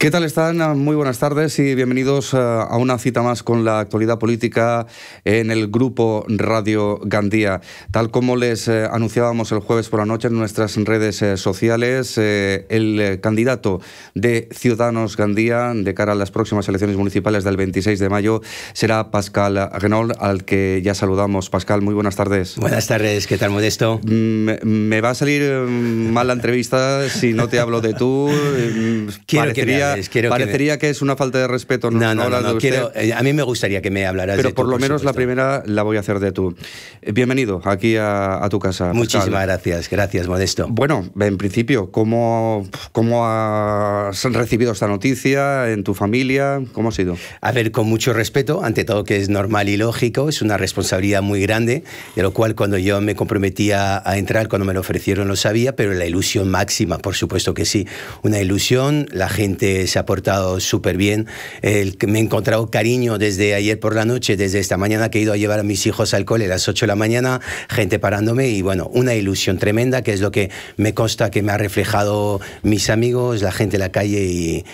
¿Qué tal están? Muy buenas tardes y bienvenidos eh, a una cita más con la actualidad política en el grupo Radio Gandía. Tal como les eh, anunciábamos el jueves por la noche en nuestras redes eh, sociales, el candidato de Ciudadanos Gandía de cara a las próximas elecciones municipales del 26 de mayo será Pascal Renault, al que ya saludamos. Pascal, muy buenas tardes. Buenas tardes, ¿qué tal, Modesto? Mm, me, va a salir mm, mal la entrevista si no te hablo de tú. Mm, Quiero eh, parecería, que, es una falta de respeto. No, no, no, eh, a mí me gustaría que me hablaras Pero por lo menos la primera la voy a hacer de tú. Eh, bienvenido aquí a, tu casa. Muchísimas gracias, gracias, Modesto. Bueno, en principio, ¿cómo, ¿cómo has recibido esta noticia en tu familia? ¿Cómo ha sido? A ver, con mucho respeto, ante todo que es normal y lógico, es una responsabilidad muy grande, de lo cual cuando yo me comprometía a entrar, cuando me lo ofrecieron lo sabía, pero la ilusión máxima, por supuesto que sí. Una ilusión, la gente se ha portado súper bien. El, me he encontrado cariño desde ayer por la noche, desde esta mañana que he ido a llevar a mis hijos al cole a las 8 de la mañana, gente parándome y bueno, una ilusión tremenda que es lo que me consta que me ha reflejado mis amigos, la gente de la calle y,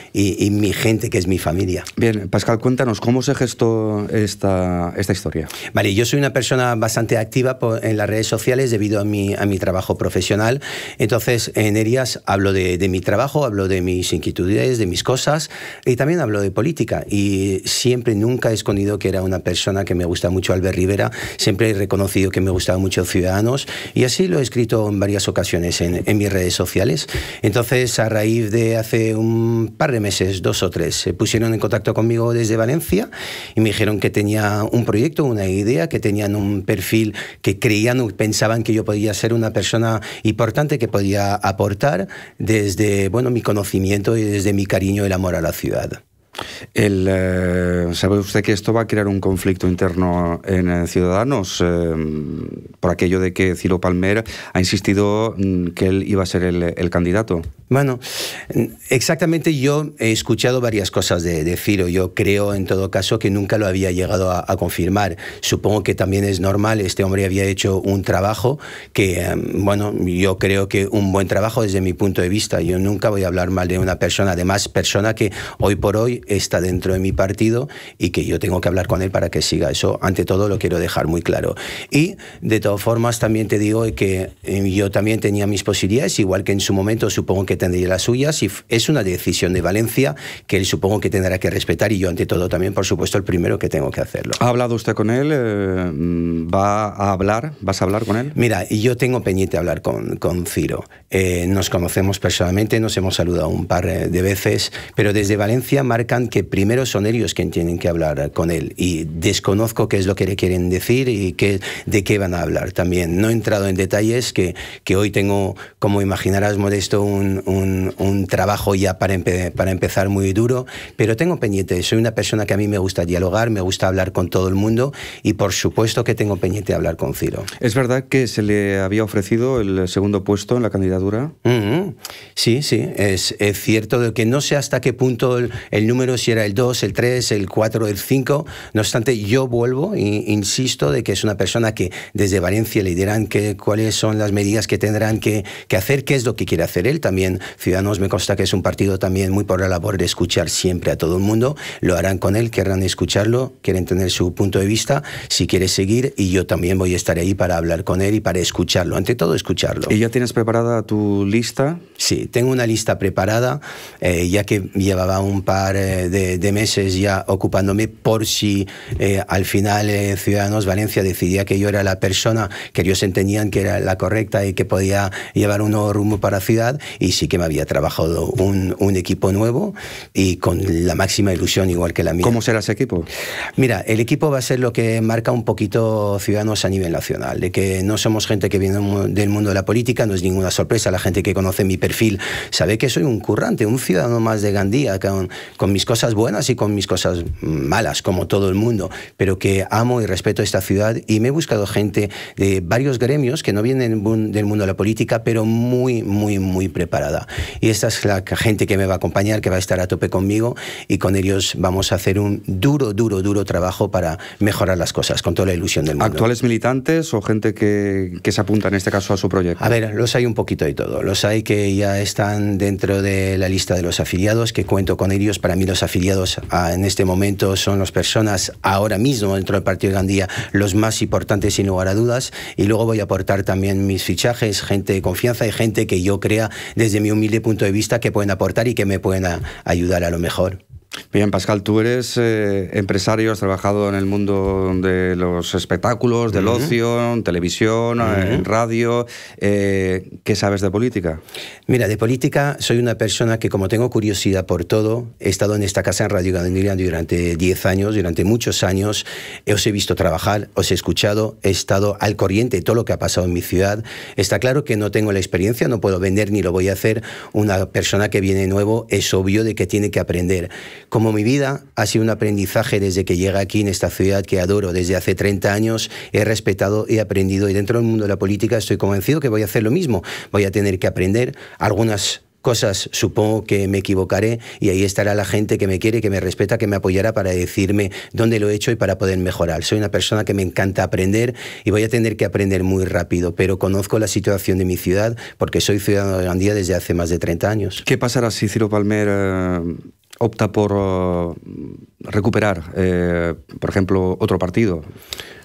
y, mi gente que es mi familia. Bien, Pascal, cuéntanos cómo se gestó esta, esta historia. Vale, yo soy una persona bastante activa en las redes sociales debido a mi, a mi trabajo profesional. Entonces, en Erias hablo de, de mi trabajo, hablo de mis inquietudes, de mis cosas y también hablo de política y siempre, nunca he escondido que era una persona que me gusta mucho Albert Rivera, siempre he reconocido que me gustaba mucho Ciudadanos y así lo he escrito en varias ocasiones en, mis redes sociales. Entonces, a raíz de hace un par de meses, dos o tres, se pusieron en contacto conmigo desde Valencia y me dijeron que tenía un proyecto, una idea, que tenían un perfil que creían o pensaban que yo podía ser una persona importante que podía aportar desde bueno, mi conocimiento y desde mi cariño el amor a la ciudad. El, eh, ¿Sabe usted que esto va a crear un conflicto interno en eh, Ciudadanos? Eh, por aquello de que Ciro Palmer ha insistido mm, que él iba a ser el candidato. Bueno, exactamente yo he escuchado varias cosas de, de, Ciro. Yo creo, en todo caso, que nunca lo había llegado a, a, confirmar. Supongo que también es normal. Este hombre había hecho un trabajo que, em, bueno, yo creo que un buen trabajo desde mi punto de vista. Yo nunca voy a hablar mal de una persona. Además, persona que hoy por hoy está dentro de mi partido y que yo tengo que hablar con él para que siga. Eso, ante todo, lo quiero dejar muy claro. Y, de todas formas, también te digo que em, yo también tenía mis posibilidades, igual que en su momento, supongo que tendría las suyas y es una decisión de Valencia que él supongo que tendrá que respetar y yo ante todo también, por supuesto, el primero que tengo que hacerlo. ¿Ha hablado usted con él? Eh, mm, ¿Va a hablar? ¿Vas a hablar con él? Mira, yo tengo pendiente hablar con, con Ciro. Eh, nos conocemos personalmente, nos hemos saludado un par eh, de veces, pero desde Valencia marcan que primero son ellos quienes tienen que hablar con él y desconozco qué es lo que le quieren decir y qué, de qué van a hablar también. No he entrado en detalles que, que hoy tengo, como imaginarás, Modesto, un, un, trabajo ya para, empezar muy duro, pero tengo peñete. soy una persona que a mí me gusta dialogar, me gusta hablar con todo el mundo y por supuesto que tengo peñete hablar con Ciro. ¿Es verdad que se le había ofrecido el segundo puesto en la candidatura? Sí, sí, es, cierto de que no sé hasta qué punto el, número, si era el 2, el 3, el 4, el 5. No obstante, yo vuelvo e insisto de que es una persona que desde Valencia le dirán que, cuáles son las medidas que tendrán que, que hacer, qué es lo que quiere hacer él. También Ciudadanos me consta que es un partido también muy por la labor de escuchar siempre a todo el mundo. Lo harán con él, querrán escucharlo, quieren tener su punto de vista, si quiere seguir, y yo también voy a estar ahí para hablar con él y para escucharlo. Ante todo, escucharlo. ¿Y ya tienes preparada tu lista? Sí, tengo una lista preparada, eh, ya que llevaba un par eh, de, meses ya ocupándome por si eh, al final Ciudadanos Valencia decidía que yo era la persona que ellos entendían que era la correcta y que podía llevar un nuevo rumbo para ciudad. Y sí que me había trabajado un, un equipo nuevo y con la máxima ilusión igual que la mía. ¿Cómo será ese equipo? Mira, el equipo va a ser lo que marca un poquito Ciudadanos a nivel nacional, de que no somos gente que viene del mundo de la política, no es ninguna sorpresa, la gente que conoce mi perfil Sabe que soy un currante, un ciudadano más de Gandía, con, mis cosas buenas y con mis cosas malas, como todo el mundo, pero que amo y respeto esta ciudad y me he buscado gente de varios gremios que no vienen del mundo de la política, pero muy, muy, muy preparada. Y esta es la gente que me va a acompañar, que va a estar a tope conmigo y con ellos vamos a hacer un duro, duro, duro trabajo para mejorar las cosas, con toda la ilusión del mundo. ¿Actuales militantes o gente que, se apunta en este caso a su proyecto? A ver, los hay un poquito de todo. Los hay que ya están dentro de la lista de los afiliados, que cuento con ellos. Para mí los afiliados ah, en este momento son las personas ahora mismo dentro del Partido de Gandía los más importantes sin lugar a dudas. Y luego voy a aportar también mis fichajes, gente de confianza y gente que yo crea desde mi humilde punto de vista que pueden aportar y que me pueden ayudar a lo mejor. Bien, Pascal, tú eres eh, empresario, has trabajado en el mundo de los espectáculos, del ocio, en televisión, en radio. Eh, ¿Qué sabes de política? Mira, de política soy una persona que como tengo curiosidad por todo, he estado en esta casa en Radio Grande durante 10 años, durante muchos años, os he visto trabajar, os he escuchado, he estado al corriente de todo lo que ha pasado en mi ciudad. Está claro que no tengo la experiencia, no puedo vender ni lo voy a hacer. Una persona que viene nuevo es obvio de que tiene que aprender. Como mi vida, ha sido un aprendizaje desde que llegué aquí en esta ciudad que adoro desde hace 30 años, he respetado, he aprendido y dentro del mundo de la política estoy convencido que voy a hacer lo mismo, voy a tener que aprender algunas cosas supongo que me equivocaré y ahí estará la gente que me quiere, que me respeta, que me apoyará para decirme dónde lo he hecho y para poder mejorar. Soy una persona que me encanta aprender y voy a tener que aprender muy rápido, pero conozco la situación de mi ciudad porque soy ciudadano de Gandía desde hace más de 30 años. ¿Qué pasará si Ciro Palmer eh, opta por eh, recuperar, eh, por ejemplo, otro partido.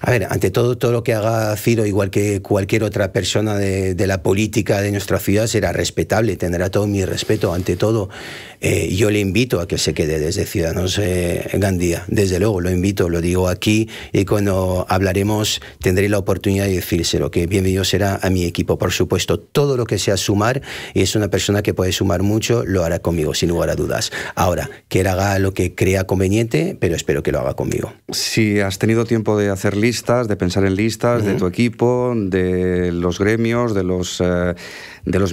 A ver, ante todo, todo lo que haga Ciro, igual que cualquier otra persona de, la política de nuestra ciudad, será respetable, tendrá todo mi respeto. Ante todo, eh, yo le invito a que se quede desde Ciudadanos eh, Gandía, desde luego, lo invito, lo digo aquí y cuando hablaremos tendré la oportunidad de decírselo, que bienvenido será a mi equipo, por supuesto. Todo lo que sea sumar, y es una persona que puede sumar mucho, lo hará conmigo, sin lugar a dudas. Ahora, que él haga lo que crea conveniente, pero espero que lo haga conmigo. Si has tenido tiempo de hacer lista, de pensar en listas, de tu equipo, de los gremios, de los, eh,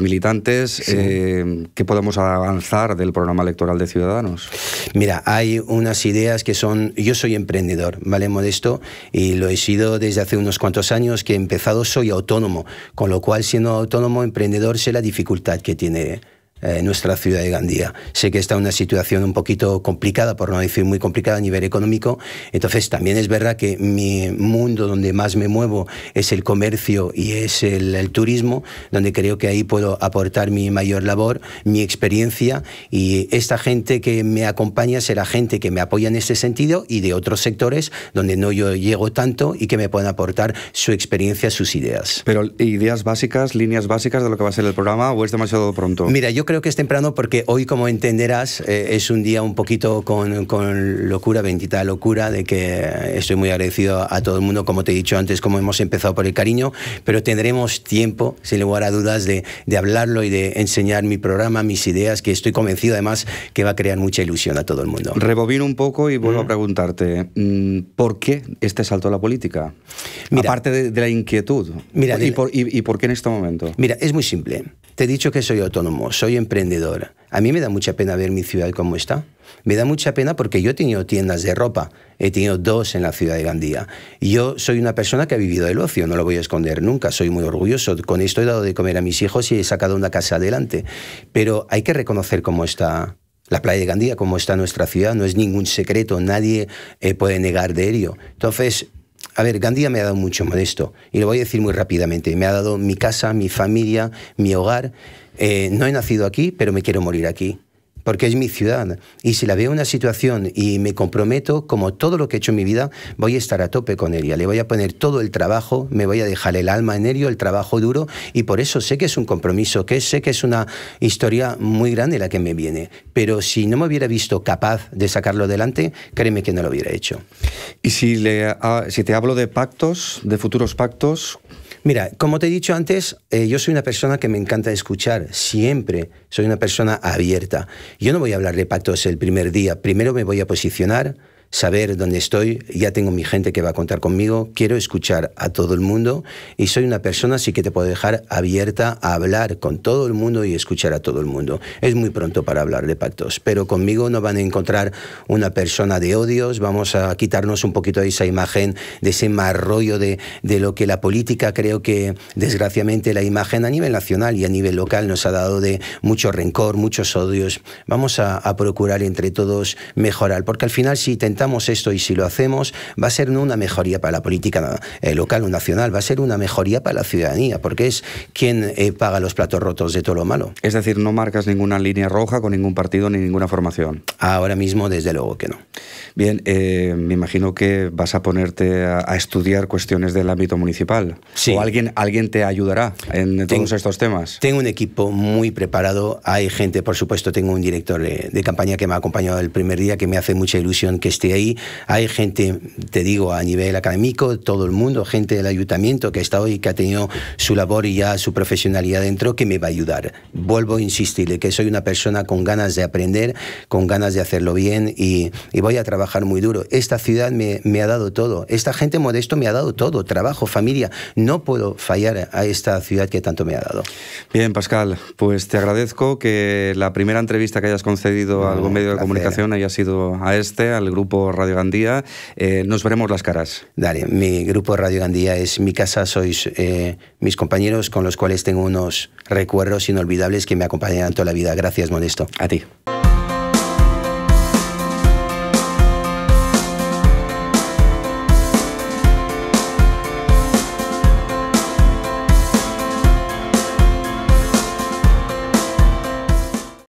militantes. Eh, que podamos podemos avanzar del programa electoral de Ciudadanos? Mira, hay unas ideas que son... Yo soy emprendedor, ¿vale, Modesto? Y lo he sido desde hace unos cuantos años que he empezado, soy autónomo, con lo cual siendo autónomo, emprendedor, sé la dificultad que tiene eh, nuestra ciudad de Gandía. Sé que está en una situación un poquito complicada, por no decir muy complicada a nivel económico, entonces también es verdad que mi mundo donde más me muevo es el comercio y es el, el turismo, donde creo que ahí puedo aportar mi mayor labor, mi experiencia y esta gente que me acompaña será gente que me apoya en este sentido y de otros sectores donde no yo llego tanto y que me puedan aportar su experiencia, sus ideas. Pero ideas básicas, líneas básicas de lo que va a ser el programa o es demasiado pronto? Mira, yo creo que es temprano porque hoy, como entenderás, eh, es un día un poquito con, locura, bendita locura, de que estoy muy agradecido a todo el mundo, como te he dicho antes, como hemos empezado por el cariño, pero tendremos tiempo, sin lugar a dudas, de, hablarlo y de enseñar mi programa, mis ideas, que estoy convencido además que va a crear mucha ilusión a todo el mundo. Rebobino un poco y vuelvo a mm. preguntarte, mm, ¿por qué este salto a la política? Mira, Aparte de, la inquietud. Mira, ¿Y, Por, ¿Y por qué en este momento? Mira, es muy simple. Te he dicho que soy autónomo, soy emprendedora. A mí me da mucha pena ver mi ciudad como está. Me da mucha pena porque yo he tenido tiendas de ropa, he tenido dos en la ciudad de Gandía. Yo soy una persona que ha vivido el ocio, no lo voy a esconder nunca, soy muy orgulloso. Con esto he dado de comer a mis hijos y he sacado una casa adelante. Pero hay que reconocer cómo está la playa de Gandía, cómo está nuestra ciudad, no es ningún secreto, nadie eh, puede negar de ello. Entonces, a ver, Gandía me ha dado mucho modesto, y lo voy a decir muy rápidamente. Me ha dado mi casa, mi familia, mi hogar. Eh, no he nacido aquí, pero me quiero morir aquí, porque es mi ciudad. Y si la veo en una situación y me comprometo, como todo lo que he hecho en mi vida, voy a estar a tope con ella. Le voy a poner todo el trabajo, me voy a dejar el alma en ello, el trabajo duro, y por eso sé que es un compromiso, que sé que es una historia muy grande la que me viene. Pero si no me hubiera visto capaz de sacarlo adelante, créeme que no lo hubiera hecho. Y si, le, si te hablo de pactos, de futuros pactos, Mira, como te he dicho antes, eh, yo soy una persona que me encanta escuchar, siempre soy una persona abierta. Yo no voy a hablar de pactos el primer día, primero me voy a posicionar, saber dónde estoy, ya tengo mi gente que va a contar conmigo, quiero escuchar a todo el mundo y soy una persona así que te puedo dejar abierta a hablar con todo el mundo y escuchar a todo el mundo. Es muy pronto para hablar de pactos, pero conmigo no van a encontrar una persona de odios, vamos a quitarnos un poquito de esa imagen, de ese marrollo de, de lo que la política creo que desgraciadamente la imagen a nivel nacional y a nivel local nos ha dado de mucho rencor, muchos odios. Vamos a, a procurar entre todos mejorar, porque al final si te esto y si lo hacemos, va a ser no una mejoría para la política eh, local o nacional, va a ser una mejoría para la ciudadanía, porque es quien eh, paga los platos rotos de todo lo malo. Es decir, no marcas ninguna línea roja con ningún partido ni ninguna formación. Ahora mismo, desde luego que no. Bien, eh, me imagino que vas a ponerte a, estudiar cuestiones del ámbito municipal. Sí. ¿O alguien, alguien te ayudará en todos estos temas? Tengo un equipo muy preparado. Hay gente, por supuesto, tengo un director de, de campaña que me ha acompañado el primer día, que me hace mucha ilusión que esté y ahí hay gente, te digo, a nivel académico, todo el mundo, gente del ayuntamiento que ha estado y que ha tenido su labor y ya su profesionalidad dentro, que me va a ayudar. Vuelvo a insistirle que soy una persona con ganas de aprender, con ganas de hacerlo bien y, voy a trabajar muy duro. Esta ciudad me, ha dado todo. Esta gente modesto me ha dado todo. Trabajo, familia. No puedo fallar a esta ciudad que tanto me ha dado. Bien, Pascal, pues te agradezco que la primera entrevista que hayas concedido a algún medio de comunicación haya sido a este, al grupo Radio Gandía. Eh, nos veremos las caras. Dale, mi grupo Radio Gandía es mi casa, sois eh, mis compañeros con los cuales tengo unos recuerdos inolvidables que me acompañan toda la vida. Gracias, Modesto. A ti.